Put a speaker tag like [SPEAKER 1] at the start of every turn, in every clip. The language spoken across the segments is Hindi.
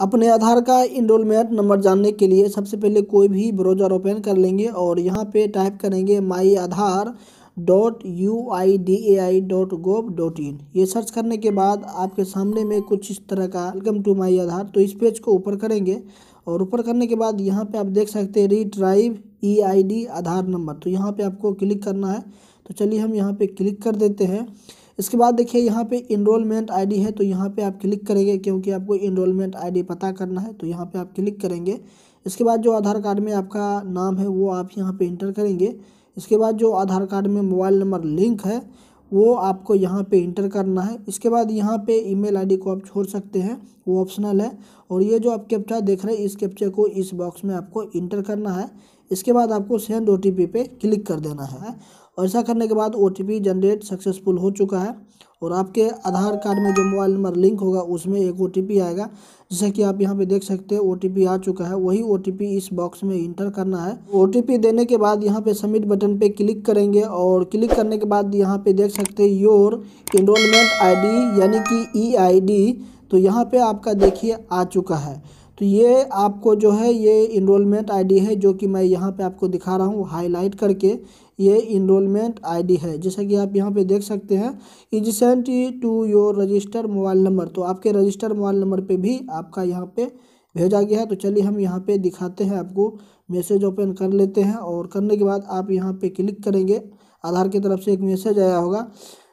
[SPEAKER 1] अपने आधार का इनरोलमेंट नंबर जानने के लिए सबसे पहले कोई भी ब्राउज़र ओपन कर लेंगे और यहाँ पे टाइप करेंगे my Aadhaar dot U I D A I dot gov dot in ये सर्च करने के बाद आपके सामने में कुछ इस तरह का वेलकम टू माई आधार तो इस पेज को ऊपर करेंगे और ऊपर करने के बाद यहाँ पे आप देख सकते हैं रीट्राइव ई आई डी आधार नंबर तो यहाँ पे आपको क्लिक करना है तो चलिए हम यहाँ पे क्लिक कर देते हैं इसके बाद देखिए यहाँ पे इनरोलमेंट आईडी है तो यहाँ पे आप क्लिक करेंगे क्योंकि आपको इनरोलमेंट आईडी पता करना है तो यहाँ पे आप क्लिक करेंगे इसके बाद जो आधार कार्ड में आपका नाम है वो आप यहाँ पे इंटर करेंगे इसके बाद जो आधार कार्ड में मोबाइल नंबर लिंक है वो आपको यहाँ पे इंटर करना है इसके बाद यहाँ पे ईमेल आईडी को आप छोड़ सकते हैं वो ऑप्शनल है और ये जो आप कैप्चा देख रहे हैं इस कैप्चा को इस बॉक्स में आपको इंटर करना है इसके बाद आपको सेंड ओ पे क्लिक कर देना है और ऐसा करने के बाद ओ जनरेट सक्सेसफुल हो चुका है और आपके आधार कार्ड में जो मोबाइल नंबर लिंक होगा उसमें एक ओ आएगा जैसे कि आप यहाँ पे देख सकते हैं ओ आ चुका है वही ओ इस बॉक्स में इंटर करना है ओ देने के बाद यहाँ पे सबमिट बटन पे क्लिक करेंगे और क्लिक करने के बाद यहाँ पे देख सकते हैं योर इनरोलमेंट आई यानी कि ई e तो यहाँ पर आपका देखिए आ चुका है तो ये आपको जो है ये इनरोलमेंट आईडी है जो कि मैं यहाँ पे आपको दिखा रहा हूँ हाईलाइट करके ये इनरोलमेंट आईडी है जैसा कि आप यहाँ पे देख सकते हैं is sent to your register mobile number तो आपके रजिस्टर मोबाइल नंबर पे भी आपका यहाँ पे भेजा गया है तो चलिए हम यहाँ पे दिखाते हैं आपको मैसेज ओपन कर लेते हैं और करने के बाद आप यहाँ पर क्लिक करेंगे आधार की तरफ से एक मैसेज आया होगा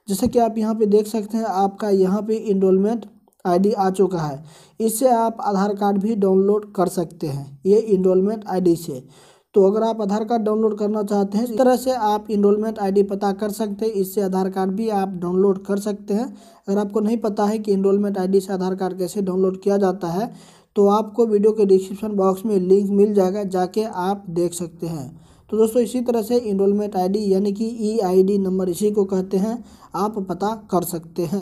[SPEAKER 1] जैसे कि आप यहाँ पर देख सकते हैं आपका यहाँ पर इनरोलमेंट आईडी आ चुका है इससे आप आधार कार्ड भी डाउनलोड कर सकते हैं ये इनरोलमेंट आईडी से तो अगर आप आधार कार्ड डाउनलोड करना चाहते हैं इस तरह से आप इनरोलमेंट आईडी पता कर सकते हैं इससे आधार कार्ड भी आप डाउनलोड कर सकते हैं अगर आपको नहीं पता है कि इनरोलमेंट आईडी से आधार कार्ड कैसे डाउनलोड किया जाता है तो आपको वीडियो के डिस्क्रिप्शन बॉक्स में लिंक मिल जाएगा जाके आप देख सकते हैं तो दोस्तों इसी तरह से इनरोलमेंट आईडी यानी कि ई आईडी नंबर इसी को कहते हैं आप पता कर सकते हैं